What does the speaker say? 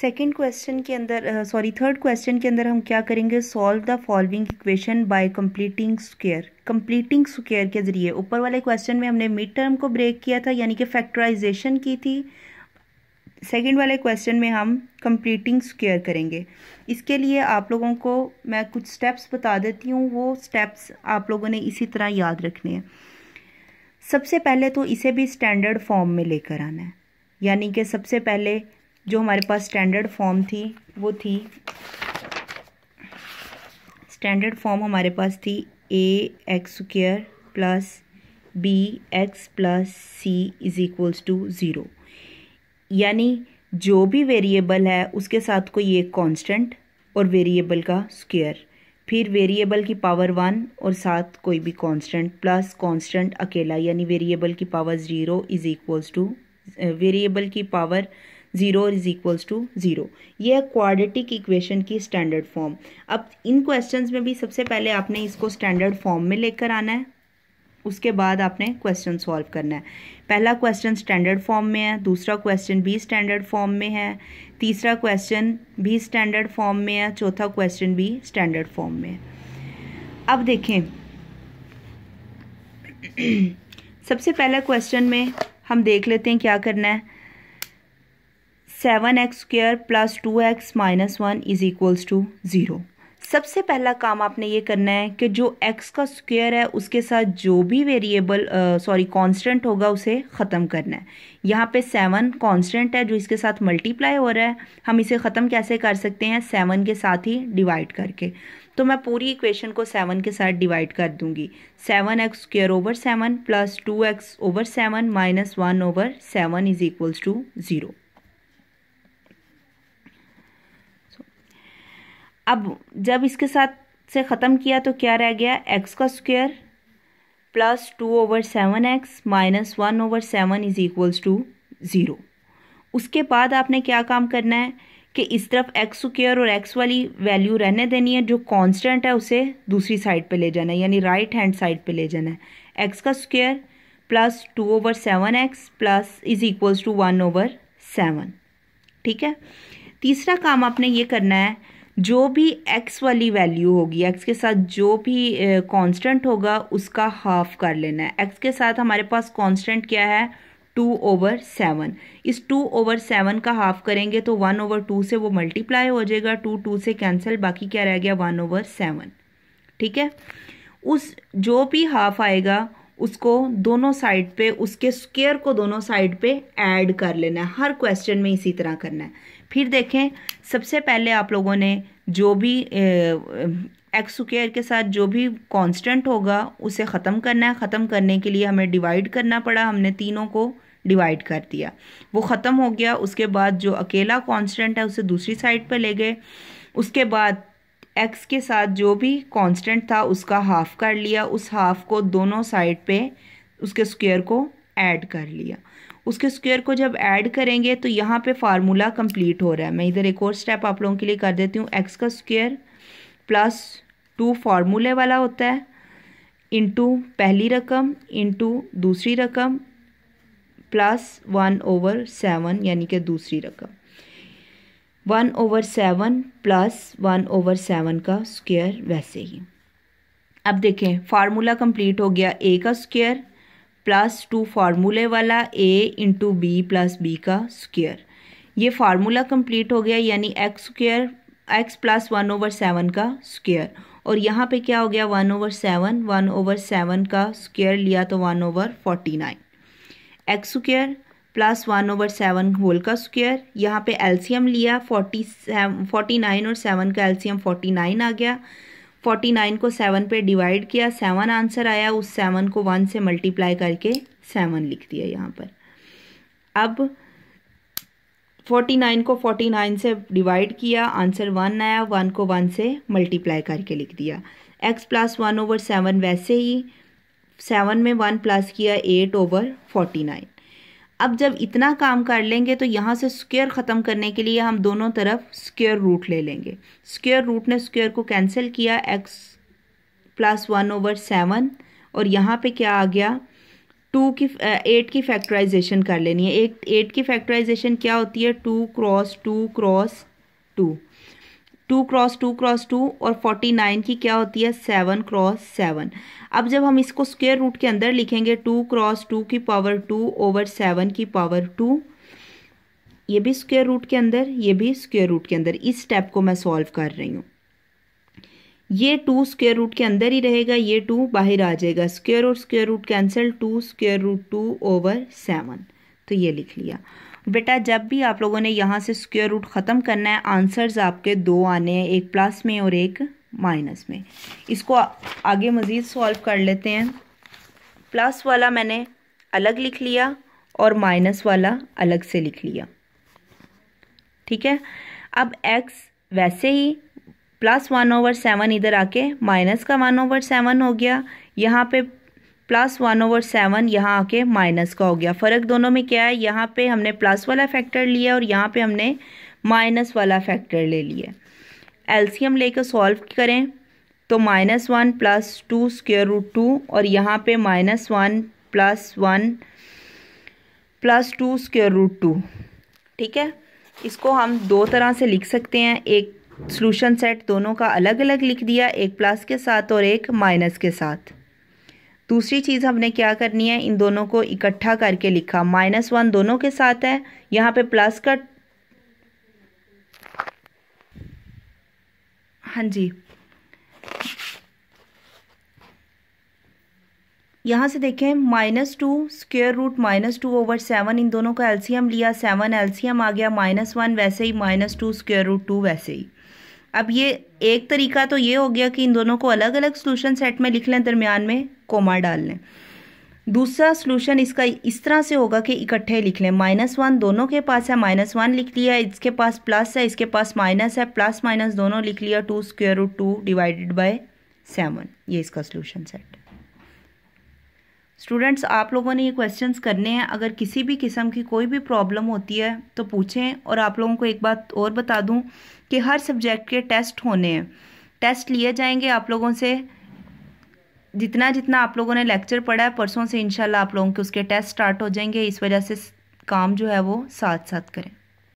second question के अंदर sorry third question के अंदर हम क्या करेंगे solve the following equation by completing square completing square के जरिए ऊपर वाले क्वेश्चन में हमने मिड टर्म को ब्रेक किया था यानी कि फैक्टराइजेशन की थी सेकेंड वाले क्वेश्चन में हम कंप्लीटिंग स्क्वेयर करेंगे इसके लिए आप लोगों को मैं कुछ स्टेप्स बता देती हूँ वो स्टेप्स आप लोगों ने इसी तरह याद रखने हैं सबसे पहले तो इसे भी स्टैंडर्ड फॉर्म में लेकर आना है यानी कि सबसे पहले जो हमारे पास स्टैंडर्ड फॉर्म थी वो थी स्टैंडर्ड फॉर्म हमारे पास थी a x square plus b x plus c is equals to zero यानी जो भी वेरिएबल है उसके साथ कोई एक कांस्टेंट और वेरिएबल का स्क्वेयर फिर वेरिएबल की पावर वन और साथ कोई भी कांस्टेंट प्लस कांस्टेंट अकेला यानी वेरिएबल की power zero is equals to variable की power zero is equals to zero ये है क्वाड्रेटिक इक्वेशन की स्टैंडर्ड फॉर्म अब इन क्वेश्चंस में भी सबसे पहले आपने इसको स्टैंडर्ड फॉर्म में लेकर आना है उसके बाद आपने क्वेश्चन सॉल्व करना है पहला क्वेश्चन स्टैंडर्ड फॉर्म में है दूसरा क्वेश्चन भी स्टैंडर्ड फॉर्म में है तीसरा क्वेश्चन भी स्टैंडर्ड फॉर्म में है चौथा क्वेश्चन भी स्टैंडर्ड फॉर्म में है अब देखें सबसे पहला क्वेश्चन में हम देख लेते हैं क्या करना है seven x square plus two x minus one is equals to zero सबसे पहला काम आपने ये करना है कि जो एक्स का स्क्वेयर है उसके साथ जो भी वेरिएबल सॉरी कांस्टेंट होगा उसे ख़त्म करना है यहाँ पे सेवन कांस्टेंट है जो इसके साथ मल्टीप्लाई हो रहा है हम इसे ख़त्म कैसे कर सकते हैं सेवन के साथ ही डिवाइड करके तो मैं पूरी इक्वेशन को सेवन के साथ डिवाइड कर दूंगी seven x square over seven plus two x over seven minus one over seven is equals to zero अब जब इसके साथ से ख़त्म किया तो क्या रह गया एक्स का square plus two over seven x minus one over seven is equals to zero उसके बाद आपने क्या काम करना है कि इस तरफ एक्स स्क्र और एक्स वाली वैल्यू रहने देनी है जो कांस्टेंट है उसे दूसरी साइड पे ले जाना है यानी राइट हैंड साइड पे ले जाना है एक्स का square plus two over seven x plus is equals to one over seven ठीक है तीसरा काम आपने ये करना है जो भी एक्स वाली वैल्यू होगी एक्स के साथ जो भी कांस्टेंट होगा उसका हाफ कर लेना है एक्स के साथ हमारे पास कांस्टेंट क्या है टू ओवर सेवन इस टू ओवर सेवन का हाफ करेंगे तो वन ओवर टू से वो मल्टीप्लाई हो जाएगा टू टू से कैंसिल बाकी क्या रह गया वन ओवर सेवन ठीक है उस जो भी हाफ आएगा उसको दोनों साइड पे उसके स्केयर को दोनों साइड पे ऐड कर लेना है हर क्वेश्चन में इसी तरह करना है फिर देखें सबसे पहले आप लोगों ने जो भी एक्स स्क्र के साथ जो भी कांस्टेंट होगा उसे ख़त्म करना है ख़त्म करने के लिए हमें डिवाइड करना पड़ा हमने तीनों को डिवाइड कर दिया वो ख़त्म हो गया उसके बाद जो अकेला कांस्टेंट है उसे दूसरी साइड पर ले गए उसके बाद एक्स के साथ जो भी कांस्टेंट था उसका हाफ़ कर लिया उस हाफ़ को दोनों साइड पे उसके स्क्वायर को ऐड कर लिया उसके स्क्वेयर को जब ऐड करेंगे तो यहाँ पे फार्मूला कंप्लीट हो रहा है मैं इधर एक और स्टेप आप लोगों के लिए कर देती हूँ एक्स का स्क्वेयर प्लस टू फार्मूले वाला होता है इंटू पहली रकम इंटू दूसरी रकम प्लस वन ओवर सेवन यानी कि दूसरी रकम one over seven plus one over seven का स्क्वेयर वैसे ही अब देखें फार्मूला कंप्लीट हो गया ए का स्क्वेयर प्लस टू फार्मूले वाला a into b plus b का स्क्वेयर ये फार्मूला कंप्लीट हो गया यानी x square x plus one over seven का स्क्वेयर और यहाँ पे क्या हो गया one over seven one over seven का स्क्वेयर लिया तो one over forty nine x square plus one over seven whole का स्क्वेयर यहाँ पे एल्सीयम लिया फोर्टी सेवन फोर्टी नाइन और सेवन का एल्सीयम फोर्टी नाइन आ गया फोर्टी नाइन को सेवन पे डिवाइड किया सेवन आंसर आया उस सेवन को वन से मल्टीप्लाई करके सेवन लिख दिया यहाँ पर अब फोर्टी नाइन को फोर्टी नाइन से डिवाइड किया आंसर वन आया वन को वन से मल्टीप्लाई करके लिख दिया x plus one over seven वैसे ही सेवन में वन प्लस किया एट ओवर फोर्टी नाइन अब जब इतना काम कर लेंगे तो यहाँ से स्क्वेयर ख़त्म करने के लिए हम दोनों तरफ स्क्वेयर रूट ले लेंगे स्क्वेयर रूट ने स्क्वेयर को कैंसिल किया x plus one over seven और यहाँ पे क्या आ गया टू की एट की फैक्टराइजेशन कर लेनी है एक एट की फैक्टराइजेशन क्या होती है two cross two cross two two cross two cross two और फोर्टी नाइन की क्या होती है सेवन क्रॉस सेवन अब जब हम इसको स्क्वेयर रूट के अंदर लिखेंगे टू क्रॉस टू की पावर टू ओवर सेवन की पावर टू ये भी स्क्वेयर रूट के अंदर ये भी स्क्वेयर रूट के अंदर इस स्टेप को मैं सॉल्व कर रही हूँ ये टू स्क्वेयर रूट के अंदर ही रहेगा ये टू बाहर आ जाएगा स्क्वेयर और square root cancel two square root two over seven तो ये लिख लिया बेटा जब भी आप लोगों ने यहाँ से स्क्वेयर रूट ख़त्म करना है आंसर्स आपके दो आने हैं एक प्लस में और एक माइनस में इसको आगे मज़ीद सॉल्व कर लेते हैं प्लस वाला मैंने अलग लिख लिया और माइनस वाला अलग से लिख लिया ठीक है अब एक्स वैसे ही प्लस वन ओवर सेवन इधर आके माइनस का वन ओवर सेवन हो गया यहाँ पे प्लस वन ओवर सेवन यहाँ आके माइनस का हो गया फ़र्क दोनों में क्या है यहाँ पे हमने प्लस वाला फैक्टर लिया और यहाँ पे हमने माइनस वाला फैक्टर ले लिया एल्सीम लेकर सॉल्व करें तो minus one plus two square root two और यहाँ पे minus one plus one plus two square root two ठीक है इसको हम दो तरह से लिख सकते हैं एक सोलूशन सेट दोनों का अलग अलग लिख दिया एक प्लस के साथ और एक माइनस के साथ दूसरी चीज़ हमने क्या करनी है इन दोनों को इकट्ठा करके लिखा माइनस वन दोनों के साथ है यहाँ पे प्लस का हाँ जी यहाँ से देखें minus two square root minus two over seven इन दोनों का एलसीएम लिया सेवन एलसीएम आ गया माइनस वन वैसे ही minus two square root two वैसे ही अब ये एक तरीका तो ये हो गया कि इन दोनों को अलग अलग सोलूशन सेट में लिख लें दरमियान में कोमा डाल लें दूसरा सोलूशन इसका इस तरह से होगा कि इकट्ठे लिख लें माइनस वन दोनों के पास है माइनस वन लिख लिया इसके पास प्लस है इसके पास माइनस है प्लस माइनस दोनों लिख लिया two square root two divided by seven ये इसका सोल्यूशन सेट है स्टूडेंट्स आप लोगों ने ये क्वेश्चंस करने हैं अगर किसी भी किस्म की कोई भी प्रॉब्लम होती है तो पूछें और आप लोगों को एक बात और बता दूं कि हर सब्जेक्ट के टेस्ट होने हैं टेस्ट लिए जाएंगे आप लोगों से जितना जितना आप लोगों ने लेक्चर पढ़ा है परसों से इंशाल्लाह आप लोगों के उसके टेस्ट स्टार्ट हो जाएंगे इस वजह से काम जो है वो साथ साथ करें